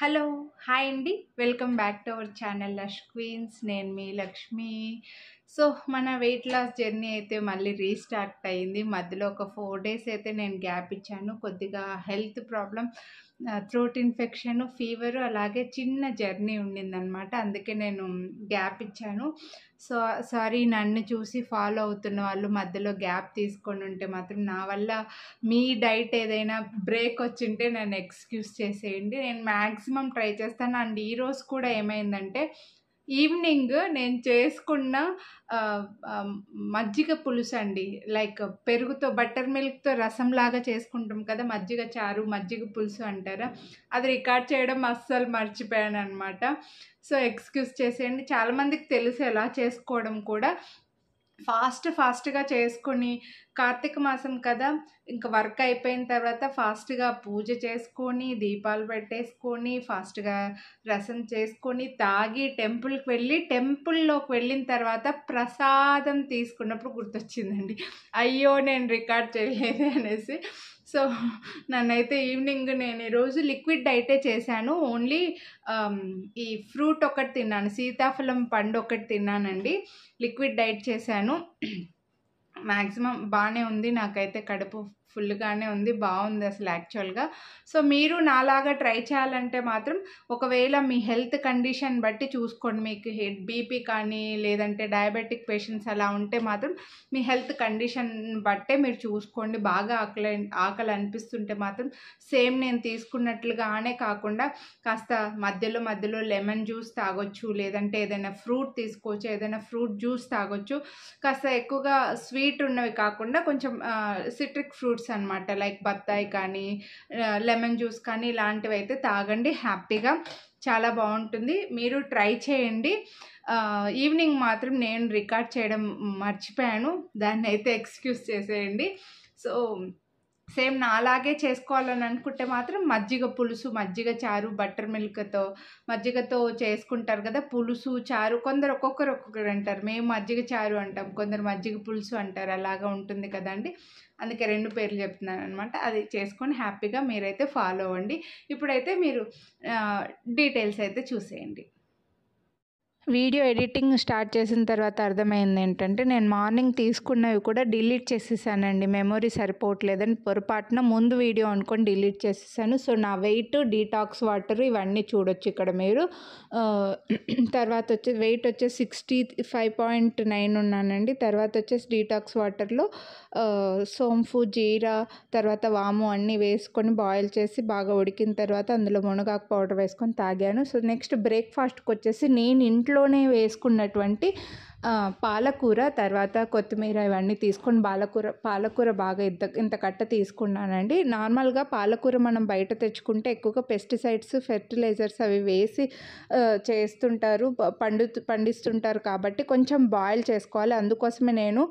hello hi అండి welcome back to our channel lush queens నేను మీ లక్ష్మి సో మన వెయిట్ లాస్ జర్నీ అయితే మళ్ళీ రీస్టార్ట్ అయింది మధ్యలో ఒక ఫోర్ డేస్ అయితే నేను గ్యాప్ ఇచ్చాను కొద్దిగా health problem throat infection fever అలాగే చిన్న జర్నీ ఉండిందనమాట అందుకే నేను గ్యాప్ ఇచ్చాను సో సారీ నన్ను చూసి ఫాలో అవుతున్న వాళ్ళు మధ్యలో గ్యాప్ తీసుకొని ఉంటే మాత్రం నా వల్ల మీ డైట్ ఏదైనా బ్రేక్ వచ్చింటే నన్ను ఎక్స్క్యూజ్ చేసేయండి నేను మ్యాక్సిమం ట్రై చేస్తాను అండ్ ఈరోజు కూడా ఏమైందంటే ఈవినింగ్ నేను చేసుకున్న మజ్జిగ పులుసు అండి లైక్ పెరుగుతో బటర్ మిల్క్తో రసంలాగా చేసుకుంటాం కదా మజ్జిగ చారు మజ్జిగ పులుసు అంటారా అది రికార్డ్ చేయడం అస్సలు మర్చిపోయాను అనమాట సో ఎక్స్క్యూజ్ చేసేయండి చాలామందికి తెలుసు ఎలా చేసుకోవడం కూడా ఫాస్ట్ ఫాస్ట్గా చేసుకొని కార్తీక మాసం కదా ఇంకా వర్క్ అయిపోయిన తర్వాత ఫాస్ట్గా పూజ చేసుకొని దీపాలు పెట్టేసుకొని ఫాస్ట్గా రసం చేసుకొని తాగి టెంపుల్కి వెళ్ళి టెంపుల్లోకి వెళ్ళిన తర్వాత ప్రసాదం తీసుకున్నప్పుడు గుర్తొచ్చిందండి అయ్యో నేను రికార్డ్ చేయలేదు అనేసి సో నన్నైతే ఈవినింగ్ నేను ఈరోజు లిక్విడ్ డైటే చేశాను ఓన్లీ ఈ ఫ్రూట్ ఒకటి తిన్నాను సీతాఫలం పండు ఒకటి తిన్నానండి లిక్విడ్ డైట్ చేశాను మ్యాక్సిమం బాగానే ఉంది నాకైతే కడుపు ఫుల్గానే ఉంది బాగుంది అసలు యాక్చువల్గా సో మీరు నాలాగా ట్రై చేయాలంటే మాత్రం ఒకవేళ మీ హెల్త్ కండిషన్ బట్టి చూసుకోండి మీకు హెడ్ బీపీ కానీ లేదంటే డయాబెటిక్ పేషెంట్స్ అలా ఉంటే మాత్రం మీ హెల్త్ కండిషన్ బట్టే మీరు చూసుకోండి బాగా ఆకలి ఆకలి అనిపిస్తుంటే మాత్రం సేమ్ నేను తీసుకున్నట్లుగానే కాకుండా కాస్త మధ్యలో మధ్యలో లెమన్ జ్యూస్ తాగొచ్చు లేదంటే ఏదైనా ఫ్రూట్ తీసుకోవచ్చు ఏదైనా ఫ్రూట్ జ్యూస్ తాగొచ్చు కాస్త ఎక్కువగా స్వీట్ ఉన్నవి కాకుండా కొంచెం సిట్రిక్ ఫ్రూట్స్ ఫ్రూట్స్ అనమాట లైక్ బత్తాయి కానీ లెమన్ జ్యూస్ కానీ ఇలాంటివి అయితే తాగండి హ్యాపీగా చాలా బాగుంటుంది మీరు ట్రై చేయండి ఈవినింగ్ మాత్రం నేను రికార్డ్ చేయడం మర్చిపోయాను దాన్ని అయితే ఎక్స్క్యూజ్ చేసేయండి సో సేమ్ నా అలాగే చేసుకోవాలని అనుకుంటే మాత్రం మజ్జిగ పులుసు మజ్జిగ చారు బటర్ మిల్క్తో మజ్జిగతో చేసుకుంటారు కదా పులుసు చారు కొందరు ఒక్కొక్కరు ఒక్కొక్కరు అంటారు మేము మజ్జిగ చారు అంటాం కొందరు మజ్జిగ పులుసు అంటారు అలాగా ఉంటుంది కదండి అందుకే రెండు పేర్లు చెప్తున్నాను అనమాట అది చేసుకొని హ్యాపీగా మీరైతే ఫాలో అవ్వండి ఇప్పుడైతే మీరు డీటెయిల్స్ అయితే చూసేయండి వీడియో ఎడిటింగ్ స్టార్ట్ చేసిన తర్వాత అర్థమైంది ఏంటంటే నేను మార్నింగ్ తీసుకున్నవి కూడా డిలీట్ చేసేసానండి మెమొరీ సరిపోవట్లేదని పొరపాటున ముందు వీడియో అనుకొని డిలీట్ చేసేసాను సో నా వెయిట్ డీటాక్స్ వాటర్ ఇవన్నీ చూడొచ్చు ఇక్కడ మీరు తర్వాత వచ్చేసి వెయిట్ వచ్చేసి సిక్స్టీ ఫైవ్ పాయింట్ నైన్ ఉన్నానండి తర్వాత వచ్చేసి డీటాక్స్ వాటర్లో సోంఫు జీరా తర్వాత వాము అన్నీ వేసుకొని బాయిల్ చేసి బాగా ఉడికిన తర్వాత అందులో మునగాకు పౌడర్ వేసుకొని తాగాను సో నెక్స్ట్ బ్రేక్ఫాస్ట్కి వచ్చేసి నేను ఇంట్లో ఇంట్లోనే వేసుకున్నటువంటి పాలకూర తర్వాత కొత్తిమీర ఇవన్నీ తీసుకొని పాలకూర పాలకూర బాగా ఇంత ఇంత కట్ట తీసుకున్నానండి నార్మల్గా పాలకూర మనం బయట తెచ్చుకుంటే ఎక్కువగా పెస్టిసైడ్స్ ఫెర్టిలైజర్స్ అవి వేసి చేస్తుంటారు పండు పండిస్తుంటారు కాబట్టి కొంచెం బాయిల్ చేసుకోవాలి అందుకోసమే నేను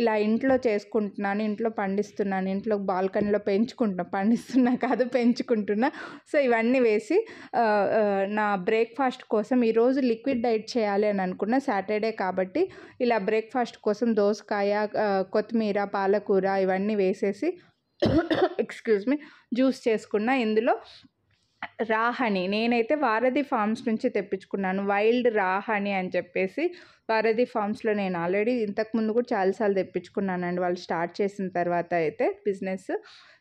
ఇలా ఇంట్లో చేసుకుంటున్నాను ఇంట్లో పండిస్తున్నాను ఇంట్లో బాల్కనీలో పెంచుకుంటున్నా పండిస్తున్నా కాదు పెంచుకుంటున్నా సో ఇవన్నీ వేసి నా బ్రేక్ఫాస్ట్ కోసం ఈరోజు లిక్విడ్ డైట్ చేయాలి అని అనుకున్నా సాటర్డే కాబట్టి కాబట్టి ఇలా బ్రేక్ఫాస్ట్ కోసం దోసకాయ కొత్తిమీర పాలకూర ఇవన్నీ వేసేసి ఎక్స్క్యూజ్ మీ జ్యూస్ చేసుకున్న ఇందులో రాహని నేనైతే వారధి ఫార్మ్స్ నుంచి తెప్పించుకున్నాను వైల్డ్ రాహని అని చెప్పేసి వారధి ఫార్మ్స్లో నేను ఆల్రెడీ ఇంతకుముందు కూడా చాలాసార్లు తెప్పించుకున్నానండి వాళ్ళు స్టార్ట్ చేసిన తర్వాత అయితే బిజినెస్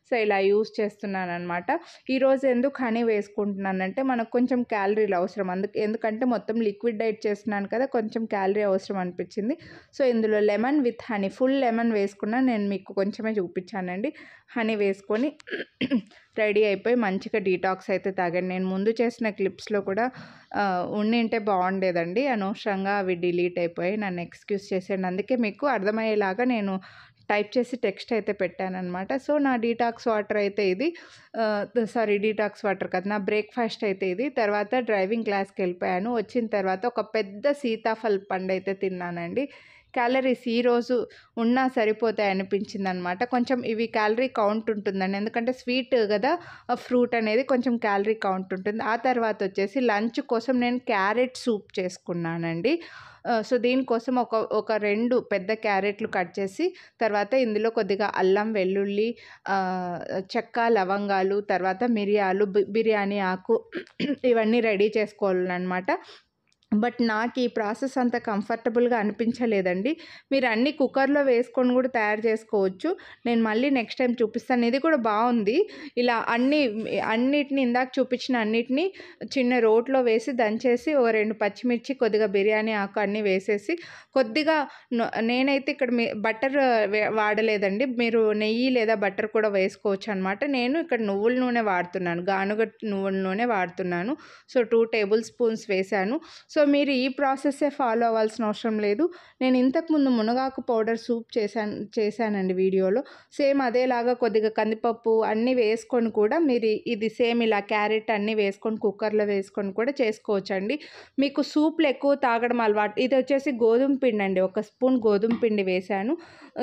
సో ఇలా యూస్ చేస్తున్నాను అనమాట ఈరోజు ఎందుకు హనీ వేసుకుంటున్నానంటే మనకు కొంచెం క్యాలరీలు అవసరం అందుకు ఎందుకంటే మొత్తం లిక్విడ్ డైట్ చేస్తున్నాను కదా కొంచెం క్యాలరీ అవసరం అనిపించింది సో ఇందులో lemon with honey full lemon వేసుకున్నా నేను మీకు కొంచెమే చూపించానండి హనీ వేసుకొని రెడీ అయిపోయి మంచిగా డీటాక్స్ అయితే తాగండి నేను ముందు చేసిన క్లిప్స్లో కూడా ఉండింటే బాగుండేదండి అనవసరంగా అవి డిలీట్ అయిపోయి నన్ను ఎక్స్క్యూజ్ చేసాను అందుకే మీకు అర్థమయ్యేలాగా నేను టైప్ చేసి టెక్స్ట్ అయితే పెట్టానమాట సో నా డీటాక్స్ వాటర్ అయితే ఇది సారీ డీటాక్స్ వాటర్ కాదు నా బ్రేక్ఫాస్ట్ అయితే ఇది తర్వాత డ్రైవింగ్ క్లాస్కి వెళ్ళిపోయాను వచ్చిన తర్వాత ఒక పెద్ద సీతాఫల్ పండు అయితే తిన్నానండి క్యాలరీస్ ఈరోజు ఉన్నా సరిపోతాయి అనిపించింది అనమాట కొంచెం ఇవి క్యాలరీ కౌంట్ ఉంటుందండి ఎందుకంటే స్వీట్ కదా ఫ్రూట్ అనేది కొంచెం క్యాలరీ కౌంట్ ఉంటుంది ఆ తర్వాత వచ్చేసి లంచ్ కోసం నేను క్యారెట్ సూప్ చేసుకున్నానండి సో దీనికోసం ఒక ఒక రెండు పెద్ద క్యారెట్లు కట్ చేసి తర్వాత ఇందులో కొద్దిగా అల్లం వెల్లుల్లి చెక్క లవంగాలు తర్వాత మిరియాలు బిర్యానీ ఆకు ఇవన్నీ రెడీ చేసుకోవాలన్నమాట బట్ నాకు ఈ ప్రాసెస్ అంత కంఫర్టబుల్గా అనిపించలేదండి మీరు అన్ని కుక్కర్లో వేసుకొని కూడా తయారు చేసుకోవచ్చు నేను మళ్ళీ నెక్స్ట్ టైం చూపిస్తాను ఇది కూడా బాగుంది ఇలా అన్ని అన్నిటిని ఇందాక చూపించిన అన్నిటిని చిన్న రోట్లో వేసి దంచేసి ఒక రెండు పచ్చిమిర్చి కొద్దిగా బిర్యానీ ఆకు అన్నీ వేసేసి కొద్దిగా నేనైతే ఇక్కడ బటర్ వాడలేదండి మీరు నెయ్యి లేదా బటర్ కూడా వేసుకోవచ్చు అనమాట నేను ఇక్కడ నువ్వుల నూనె వాడుతున్నాను గానుగ నువ్వుల నూనె వాడుతున్నాను సో టూ టేబుల్ స్పూన్స్ వేశాను సో సో మీరు ఈ ప్రాసెస్సే ఫాలో అవ్వాల్సిన అవసరం లేదు నేను ఇంతకుముందు మునగాకు పౌడర్ సూప్ చేశాను చేశానండి వీడియోలో సేమ్ అదేలాగా కొద్దిగా కందిపప్పు అన్నీ వేసుకొని కూడా మీరు ఇది సేమ్ ఇలా క్యారెట్ అన్నీ వేసుకొని కుక్కర్లో వేసుకొని కూడా చేసుకోవచ్చండి మీకు సూప్లు ఎక్కువ తాగడం అలవాటు ఇది వచ్చేసి గోధుమ పిండి అండి ఒక స్పూన్ గోధుమ పిండి వేశాను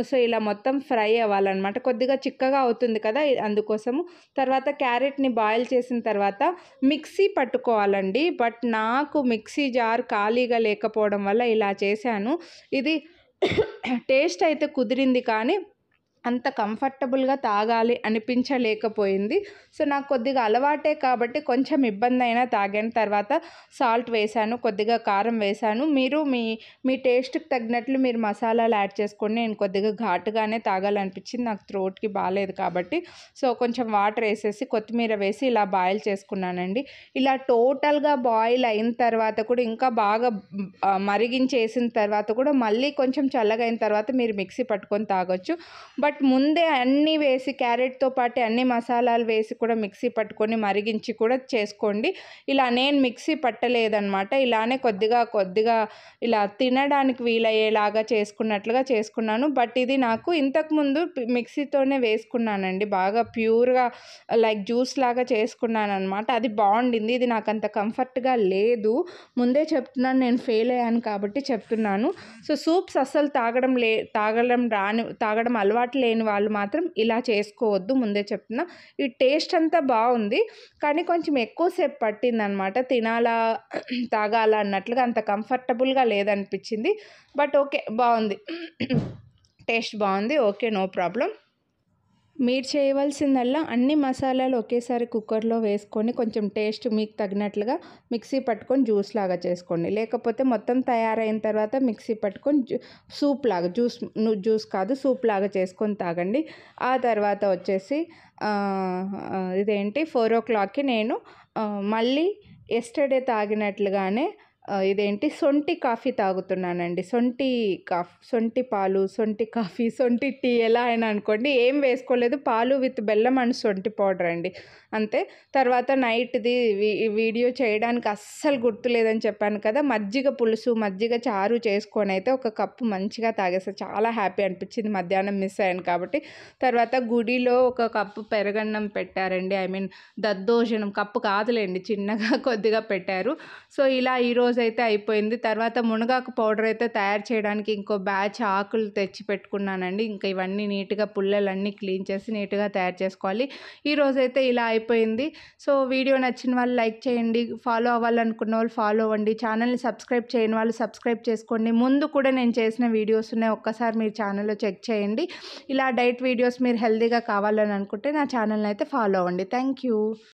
సో ఇలా మొత్తం ఫ్రై అవ్వాలన్నమాట కొద్దిగా చిక్కగా అవుతుంది కదా అందుకోసము తర్వాత క్యారెట్ని బాయిల్ చేసిన తర్వాత మిక్సీ పట్టుకోవాలండి బట్ నాకు మిక్సీ జా జార్ ఖాళీగా లేకపోవడం వల్ల ఇలా చేశాను ఇది టేస్ట్ అయితే కుదిరింది కానీ అంత కంఫర్టబుల్గా తాగాలి అనిపించలేకపోయింది సో నాకు కొద్దిగా అలవాటే కాబట్టి కొంచెం ఇబ్బంది అయినా తాగాను తర్వాత సాల్ట్ వేశాను కొద్దిగా కారం వేశాను మీరు మీ మీ టేస్ట్కి తగినట్లు మీరు మసాలాలు యాడ్ చేసుకోండి నేను కొద్దిగా ఘాటుగానే తాగాలనిపించింది నాకు త్రోట్కి బాగాలేదు కాబట్టి సో కొంచెం వాటర్ వేసేసి కొత్తిమీర వేసి ఇలా బాయిల్ చేసుకున్నానండి ఇలా టోటల్గా బాయిల్ అయిన తర్వాత కూడా ఇంకా బాగా మరిగించేసిన తర్వాత కూడా మళ్ళీ కొంచెం చల్లగైన తర్వాత మీరు మిక్సీ పట్టుకొని తాగొచ్చు బట్ బట్ ముందే అన్నీ వేసి క్యారెట్తో పాటు అన్ని మసాలాలు వేసి కూడా మిక్సీ పట్టుకొని మరిగించి కూడా చేసుకోండి ఇలా నేను మిక్సీ పట్టలేదనమాట ఇలానే కొద్దిగా కొద్దిగా ఇలా తినడానికి వీలయ్యేలాగా చేసుకున్నట్లుగా చేసుకున్నాను బట్ ఇది నాకు ఇంతకుముందు మిక్సీతోనే వేసుకున్నానండి బాగా ప్యూర్గా లైక్ జ్యూస్ లాగా చేసుకున్నాను అనమాట అది బాగుండింది ఇది నాకు అంత కంఫర్ట్గా లేదు ముందే చెప్తున్నాను నేను ఫెయిల్ అయ్యాను కాబట్టి చెప్తున్నాను సో సూప్స్ అస్సలు తాగడం లే తాగడం రాని తాగడం అలవాటు లేని వాళ్ళు మాత్రం ఇలా చేసుకోవద్దు ముందే చెప్తున్నా ఈ టేస్ట్ అంతా బాగుంది కానీ కొంచెం ఎక్కువసేపు పట్టిందనమాట తినాలా తాగాల అన్నట్లుగా అంత కంఫర్టబుల్గా లేదనిపించింది బట్ ఓకే బాగుంది టేస్ట్ బాగుంది ఓకే నో ప్రాబ్లం మీరు చేయవలసిందల్లా అన్ని మసాలాలు ఒకేసారి కుక్కర్లో వేసుకొని కొంచెం టేస్ట్ మీకు తగినట్లుగా మిక్సీ పట్టుకొని జ్యూస్ లాగా చేసుకోండి లేకపోతే మొత్తం తయారైన తర్వాత మిక్సీ పట్టుకొని సూప్ లాగా జ్యూస్ జ్యూస్ కాదు సూప్ లాగా చేసుకొని తాగండి ఆ తర్వాత వచ్చేసి ఇదేంటి ఫోర్ ఓ క్లాక్కి నేను మళ్ళీ ఎస్టర్డే తాగినట్లుగానే ఇదేంటి సొంటి కాఫీ తాగుతున్నానండి సొంటి కాఫ్ సొంటి పాలు సొంటి కాఫీ సొంటి టీ ఎలా అయినా అనుకోండి ఏం వేసుకోలేదు పాలు విత్ బెల్లం అండ్ సొంటి పౌడర్ అండి అంతే తర్వాత నైట్ది వీడియో చేయడానికి అస్సలు గుర్తులేదని చెప్పాను కదా మజ్జిగ పులుసు మజ్జిగ చారు చేసుకొని అయితే ఒక కప్పు మంచిగా తాగేసా చాలా హ్యాపీ అనిపించింది మధ్యాహ్నం మిస్ అయ్యాను కాబట్టి తర్వాత గుడిలో ఒక కప్పు పెరగన్నం పెట్టారండి ఐ మీన్ దద్దోజనం కప్పు కాదులేండి చిన్నగా కొద్దిగా పెట్టారు సో ఇలా ఈరోజు అయితే అయిపోయింది తర్వాత మునగాకు పౌడర్ అయితే తయారు చేయడానికి ఇంకో బ్యాచ్ ఆకులు తెచ్చి పెట్టుకున్నానండి ఇంకా ఇవన్నీ నీట్గా పుల్లలన్నీ క్లీన్ చేసి నీట్గా తయారు చేసుకోవాలి ఈరోజైతే ఇలా అయిపోయింది సో వీడియో నచ్చిన వాళ్ళు లైక్ చేయండి ఫాలో అవ్వాలనుకున్న వాళ్ళు ఫాలో అవ్వండి ఛానల్ని సబ్స్క్రైబ్ చేయని వాళ్ళు సబ్స్క్రైబ్ చేసుకోండి ముందు కూడా నేను చేసిన వీడియోస్ ఉన్నాయి ఒక్కసారి మీరు ఛానల్లో చెక్ చేయండి ఇలా డైట్ వీడియోస్ మీరు హెల్తీగా కావాలని అనుకుంటే నా ఛానల్ని అయితే ఫాలో అవ్వండి థ్యాంక్